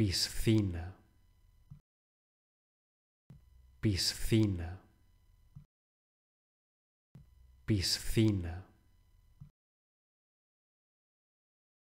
piscina, piscina, piscina.